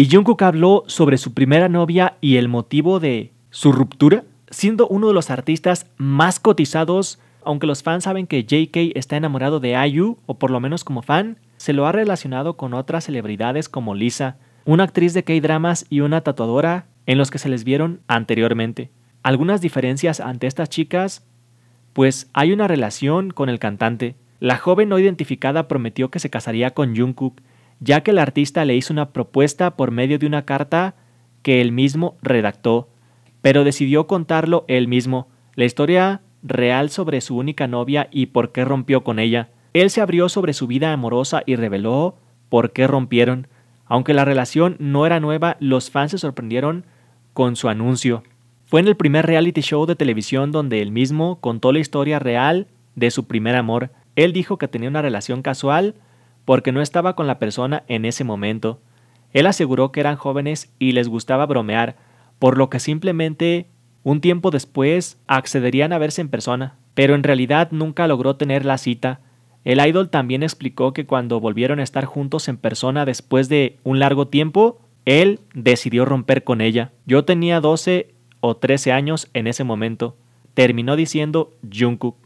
Y Jungkook habló sobre su primera novia y el motivo de su ruptura, siendo uno de los artistas más cotizados, aunque los fans saben que JK está enamorado de IU, o por lo menos como fan, se lo ha relacionado con otras celebridades como Lisa, una actriz de K-dramas y una tatuadora en los que se les vieron anteriormente. Algunas diferencias ante estas chicas, pues hay una relación con el cantante. La joven no identificada prometió que se casaría con Jungkook ya que el artista le hizo una propuesta por medio de una carta que él mismo redactó, pero decidió contarlo él mismo, la historia real sobre su única novia y por qué rompió con ella. Él se abrió sobre su vida amorosa y reveló por qué rompieron. Aunque la relación no era nueva, los fans se sorprendieron con su anuncio. Fue en el primer reality show de televisión donde él mismo contó la historia real de su primer amor. Él dijo que tenía una relación casual porque no estaba con la persona en ese momento. Él aseguró que eran jóvenes y les gustaba bromear, por lo que simplemente un tiempo después accederían a verse en persona, pero en realidad nunca logró tener la cita. El idol también explicó que cuando volvieron a estar juntos en persona después de un largo tiempo, él decidió romper con ella. Yo tenía 12 o 13 años en ese momento, terminó diciendo Jungkook.